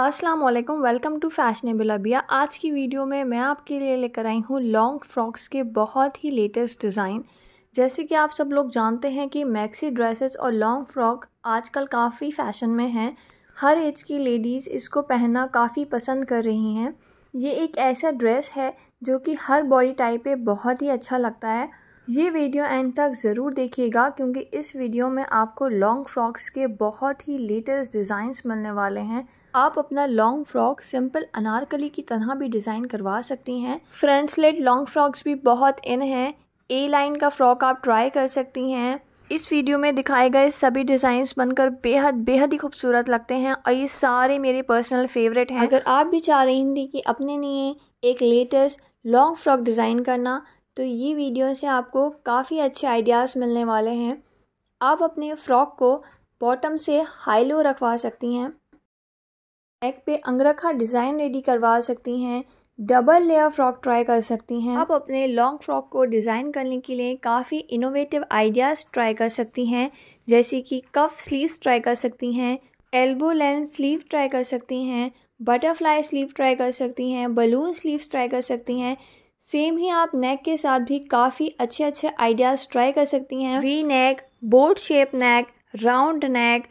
अस्सलाम वालेकुम welcome to fashionable अबिया आज की वीडियो में मैं आपके लिए लेकर आई हूँ लॉन्ग फ्रॉक्स के बहुत ही लेटेस्ट डिज़ाइन जैसे कि आप सब लोग जानते हैं कि मैक्सी ड्रेसेस और लॉन्ग फ्रॉक आजकल काफ़ी फैशन में हैं हर एज की लेडीज़ इसको पहनना काफ़ी पसंद कर रही हैं ये एक ऐसा ड्रेस है जो कि हर बॉडी टाइप पे बहुत ही अच्छा लगता है ये वीडियो एंड तक ज़रूर देखिएगा क्योंकि इस वीडियो में आपको लॉन्ग फ्रॉक्स के बहुत ही लेटेस्ट डिज़ाइंस मिलने वाले हैं आप अपना लॉन्ग फ्रॉक सिंपल अनारकली की तरह भी डिज़ाइन करवा सकती हैं फ्रंट स्लेट लॉन्ग फ्रॉक्स भी बहुत इन हैं ए लाइन का फ्रॉक आप ट्राई कर सकती हैं इस वीडियो में दिखाए गए सभी डिज़ाइंस बनकर बेहद बेहद ही खूबसूरत लगते हैं और ये सारे मेरे पर्सनल फेवरेट हैं अगर आप भी चाह रही थी कि अपने लिए एक लेटेस्ट लॉन्ग फ्रॉक डिज़ाइन करना तो ये वीडियो से आपको काफ़ी अच्छे आइडियाज़ मिलने वाले हैं आप अपने फ्रॉक को बॉटम से हाई लो रखवा सकती हैं नेक पे अंगरखा डिज़ाइन रेडी करवा सकती हैं डबल लेयर फ्रॉक ट्राई कर सकती हैं आप अपने लॉन्ग फ्रॉक को डिज़ाइन करने के लिए काफ़ी इनोवेटिव आइडियाज़ ट्राई कर सकती हैं जैसे कि कफ स्लीव्स ट्राई कर सकती हैं एल्बो लेंथ स्लीव ट्राई कर सकती हैं बटरफ्लाई स्लीव ट्राई कर सकती हैं बलून स्लीव्स ट्राई कर सकती हैं सेम ही आप नेक के साथ भी काफ़ी अच्छे अच्छे आइडियाज़ ट्राई कर सकती हैं V neck boat shape neck round neck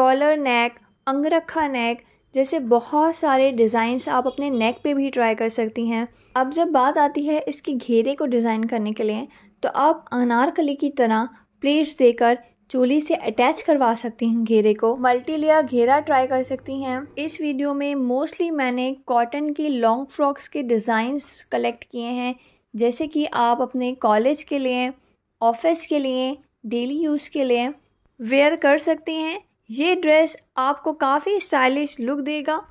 collar neck angrakha neck जैसे बहुत सारे डिज़ाइंस आप अपने नेक पे भी ट्राई कर सकती हैं अब जब बात आती है इसके घेरे को डिज़ाइन करने के लिए तो आप अनारकली की तरह प्लेट्स देकर चोली से अटैच करवा सकती हैं घेरे को मल्टी लेयर घेरा ट्राई कर सकती हैं इस वीडियो में मोस्टली मैंने कॉटन की लॉन्ग फ्रॉक्स के डिज़ाइंस कलेक्ट किए हैं जैसे कि आप अपने कॉलेज के लिए ऑफिस के लिए डेली यूज़ के लिए वेयर कर सकती हैं ये ड्रेस आपको काफ़ी स्टाइलिश लुक देगा